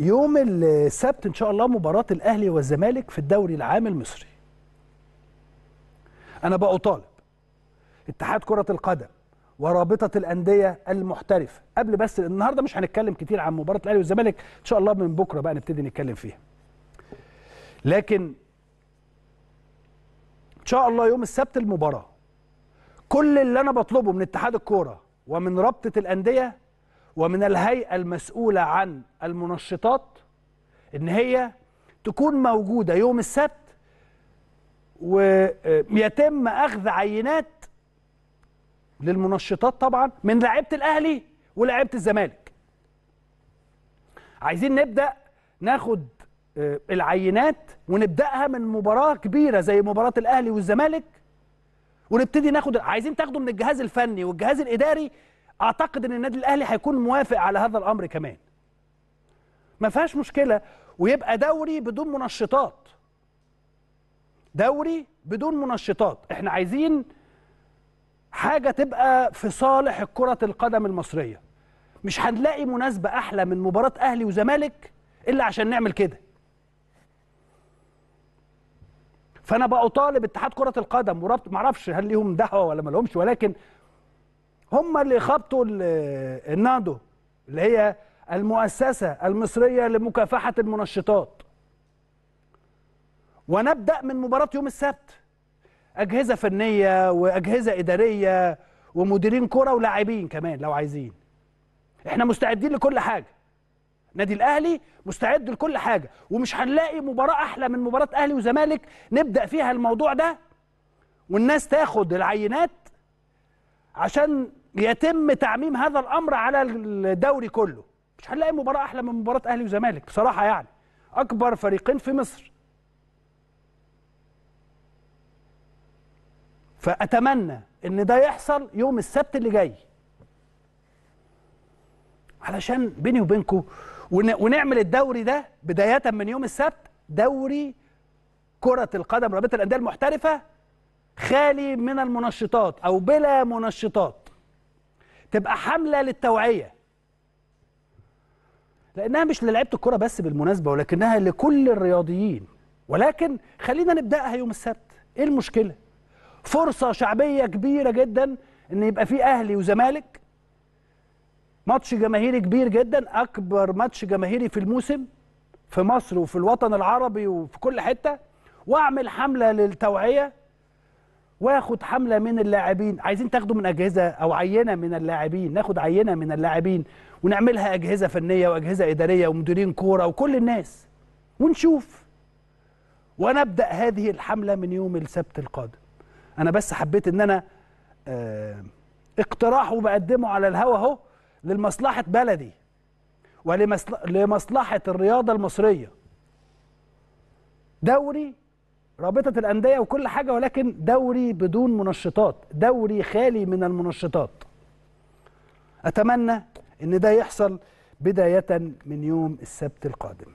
يوم السبت ان شاء الله مباراه الاهلي والزمالك في الدوري العام المصري انا بقى طالب اتحاد كره القدم ورابطه الانديه المحترفه قبل بس النهارده مش هنتكلم كتير عن مباراه الاهلي والزمالك ان شاء الله من بكره بقى نبتدي نتكلم فيها لكن ان شاء الله يوم السبت المباراه كل اللي انا بطلبه من اتحاد الكوره ومن رابطه الانديه ومن الهيئة المسؤولة عن المنشطات إن هي تكون موجودة يوم السبت ويتم أخذ عينات للمنشطات طبعا من لعبة الأهلي ولعبة الزمالك عايزين نبدأ ناخد آه، العينات ونبدأها من مباراة كبيرة زي مباراة الأهلي والزمالك ونبتدي ناخد عايزين تاخدوا من الجهاز الفني والجهاز الإداري اعتقد ان النادي الاهلي هيكون موافق على هذا الامر كمان ما فيهاش مشكله ويبقى دوري بدون منشطات دوري بدون منشطات احنا عايزين حاجه تبقى في صالح كره القدم المصريه مش هنلاقي مناسبه احلى من مباراه اهلي وزمالك الا عشان نعمل كده فانا بقى اطالب اتحاد كره القدم ورابط معرفش هل ليهم دعوه ولا ما لهمش ولكن هم اللي خبطوا النادو اللي هي المؤسسة المصرية لمكافحة المنشطات ونبدأ من مباراة يوم السبت أجهزة فنية وأجهزة إدارية ومديرين كرة ولاعبين كمان لو عايزين احنا مستعدين لكل حاجة نادي الأهلي مستعد لكل حاجة ومش هنلاقي مباراة أحلى من مباراة أهلي وزمالك نبدأ فيها الموضوع ده والناس تاخد العينات عشان يتم تعميم هذا الامر على الدوري كله مش هنلاقي مباراه احلى من مباراه اهلي وزمالك بصراحه يعني اكبر فريقين في مصر فاتمنى ان ده يحصل يوم السبت اللي جاي علشان بيني وبينكم ونعمل الدوري ده بدايه من يوم السبت دوري كره القدم رابطه الانديه المحترفه خالي من المنشطات او بلا منشطات تبقى حمله للتوعيه لانها مش للعيبه الكره بس بالمناسبه ولكنها لكل الرياضيين ولكن خلينا نبداها يوم السبت ايه المشكله فرصه شعبيه كبيره جدا ان يبقى في اهلي وزمالك ماتش جماهيري كبير جدا اكبر ماتش جماهيري في الموسم في مصر وفي الوطن العربي وفي كل حته واعمل حمله للتوعيه واخد حمله من اللاعبين عايزين تاخدوا من اجهزه او عينه من اللاعبين ناخد عينه من اللاعبين ونعملها اجهزه فنيه واجهزه اداريه ومديرين كوره وكل الناس ونشوف ونبدا هذه الحمله من يوم السبت القادم انا بس حبيت ان انا آه، اقتراح وبقدمه على الهوا اهو لمصلحه بلدي ولمصلحه الرياضه المصريه دوري رابطه الانديه وكل حاجه ولكن دوري بدون منشطات دوري خالي من المنشطات اتمنى ان ده يحصل بدايه من يوم السبت القادم